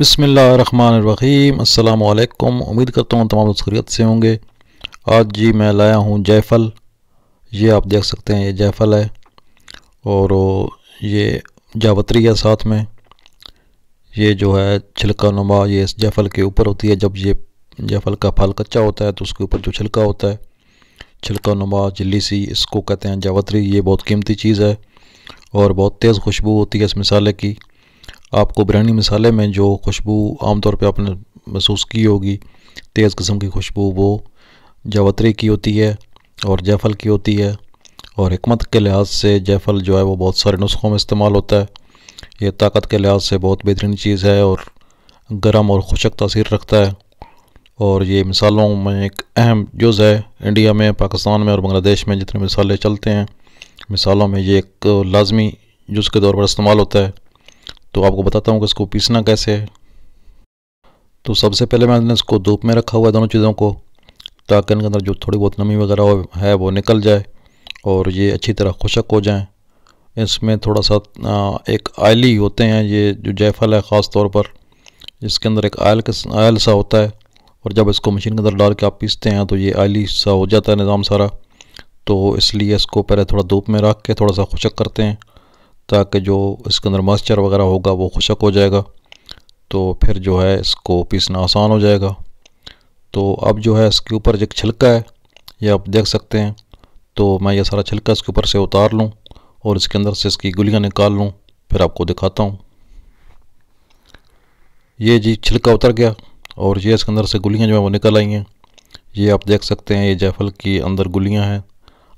بسم اللہ الرحمن الرحیم السلام علیکم امید کرتا ہوں تمام دوسریت سے ہوں گے آج جی میں لایا ہوں جیفل یہ آپ دیکھ سکتے ہیں یہ جیفل ہے اور یہ جاوتری ہے ساتھ میں یہ جو ہے چھلکا نما یہ اس جیفل کے اوپر ہوتی ہے جب یہ جیفل کا پھل کچا ہوتا ہے تو اس کے اوپر جو چھلکا ہوتا ہے چھلکا نما جلی سی اس کو کہتے ہیں جاوتری یہ بہت قیمتی چیز ہے اور بہت تیز خوشبو ہوتی ہے اس مسالے کی آپ کو بریانی مسالے میں جو خوشبو عام طور پہ آپ نے محسوس کی ہوگی تیز قسم کی خوشبو وہ جاوترے کی ہوتی ہے اور جیفل کی ہوتی ہے اور حکمت کے لحاظ سے جیفل جو ہے وہ بہت سارے نسخوں میں استعمال ہوتا ہے یہ طاقت کے لحاظ سے بہت بہترین چیز ہے اور گرم اور خشک تاثیر رکھتا ہے اور یہ مثالوں میں ایک اہم جز ہے انڈیا میں پاکستان میں اور بنگلہ دیش میں جتنے مثالیں چلتے ہیں مثالوں میں یہ ایک لازمی جز کے طور پر استعمال ہوتا ہے تو آپ کو بتاتا ہوں کہ اس کو پیسنا کیسے ہے تو سب سے پہلے میں نے اس کو دھوپ میں رکھا ہوا ہے دونوں چیزوں کو تاکہ ان کے اندر جو تھوڑی بہت نمی وغیرہ ہے وہ نکل جائے اور یہ اچھی طرح خشک ہو جائیں اس میں تھوڑا سا ایک آئلی ہوتے ہیں یہ جو جیفل ہے خاص طور پر اس کے اندر ایک آئل آئل سا ہوتا ہے اور جب اس کو مشین کے اندر ڈال کے آپ پیستے ہیں تو یہ آئلی سا ہو جاتا ہے نظام سارا تو اس لیے اس کو پہلے تھوڑا دھوپ میں رکھ کے تھوڑا سا خشک کرتے ہیں تاکہ جو اس کے اندر موئسچر وغیرہ ہوگا وہ خشک ہو جائے گا تو پھر جو ہے اس کو پیسنا آسان ہو جائے گا تو اب جو ہے اس کے اوپر جو ایک چھلکا ہے یہ آپ دیکھ سکتے ہیں تو میں یہ سارا چھلکا اس کے اوپر سے اتار لوں اور اس کے اندر سے اس کی گلیاں نکال لوں پھر آپ کو دکھاتا ہوں یہ جی چھلکا اتر گیا اور یہ اس کے اندر سے گلیاں جو ہیں وہ نکل آئی ہیں یہ آپ دیکھ سکتے ہیں یہ جیفل کی اندر گلیاں ہیں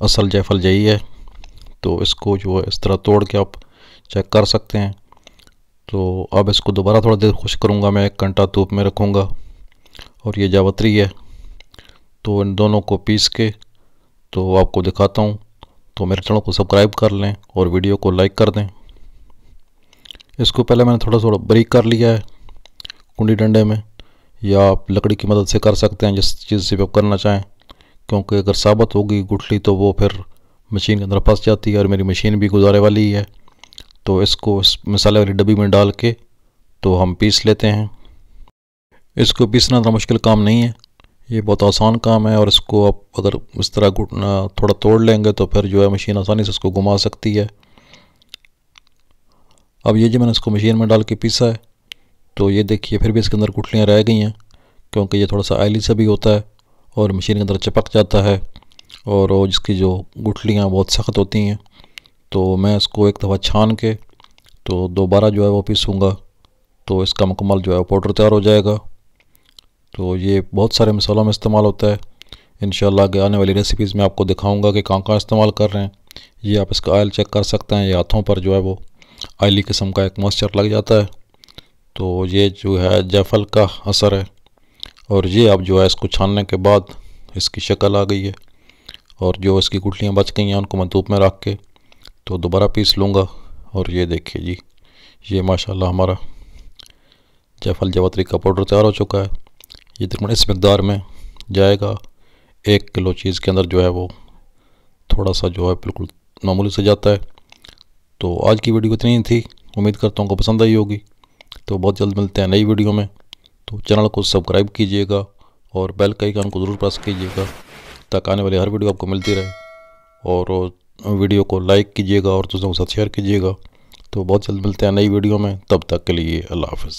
اصل جیفل یہی ہے تو اس کو جو ہے اس طرح توڑ کے آپ چیک کر سکتے ہیں تو اب اس کو دوبارہ تھوڑا دیر خوش کروں گا میں ایک گھنٹہ دھوپ میں رکھوں گا اور یہ جاوتری ہے تو ان دونوں کو پیس کے تو آپ کو دکھاتا ہوں تو میرے چینل کو سبسکرائب کر لیں اور ویڈیو کو لائک کر دیں اس کو پہلے میں نے تھوڑا سوڑا بریک کر لیا ہے کنڈی ڈنڈے میں یا آپ لکڑی کی مدد سے کر سکتے ہیں جس چیز سے کرنا چاہیں کیونکہ اگر ثابت ہوگی گٹھلی تو وہ پھر مشین کے اندر پھنس جاتی ہے اور میری مشین بھی گزارے والی ہے تو اس کو اس مسالے والی ڈبی میں ڈال کے تو ہم پیس لیتے ہیں اس کو پیسنا اتنا مشکل کام نہیں ہے یہ بہت آسان کام ہے اور اس کو آپ اگر اس طرح گھٹنا تھوڑا توڑ لیں گے تو پھر جو ہے مشین آسانی سے اس کو گھما سکتی ہے اب یہ جو میں نے اس کو مشین میں ڈال کے پیسا ہے تو یہ دیکھیے پھر بھی اس کے اندر گٹھلیاں رہ گئی ہیں کیونکہ یہ تھوڑا سا آئلی سا بھی ہوتا ہے اور مشین کے اندر چپک جاتا ہے اور اس کی جو گٹھلیاں بہت سخت ہوتی ہیں تو میں اس کو ایک دفعہ چھان کے تو دوبارہ جو ہے وہ پیسوں گا تو اس کا مکمل جو ہے پاؤڈر تیار ہو جائے گا تو یہ بہت سارے مسالوں میں استعمال ہوتا ہے انشاءاللہ کہ آنے والی ریسیپیز میں آپ کو دکھاؤں گا کہ کہاں کہاں استعمال کر رہے ہیں یہ آپ اس کا آئل چیک کر سکتے ہیں یہ ہاتھوں پر جو ہے وہ آئلی قسم کا ایک موسچر لگ جاتا ہے تو یہ جو ہے جیفل کا اثر ہے اور یہ آپ جو ہے اس کو چھاننے کے بعد اس کی شکل آ گئی ہے اور جو اس کی گٹلیاں بچ گئی ہیں ان کو میں دھوپ میں رکھ کے تو دوبارہ پیس لوں گا اور یہ دیکھیے جی یہ ماشاءاللہ ہمارا جیفل جواتری کا پاؤڈر تیار ہو چکا ہے یہ تقریباً اس مقدار میں جائے گا ایک کلو چیز کے اندر جو ہے وہ تھوڑا سا جو ہے بالکل معمولی سے جاتا ہے تو آج کی ویڈیو اتنی نہیں تھی امید کرتا ہوں کو پسند آئی ہوگی تو بہت جلد ملتے ہیں نئی ویڈیو میں تو چینل کو سبسکرائب کیجیے گا اور بیل کا ہی کو ضرور پریس کیجیے گا تک آنے والی ہر ویڈیو آپ کو ملتی رہے اور ویڈیو کو لائک کیجیے گا اور دوسروں کے ساتھ شیئر کیجیے گا تو بہت جلد ملتے ہیں نئی ویڈیو میں تب تک کے لیے اللہ حافظ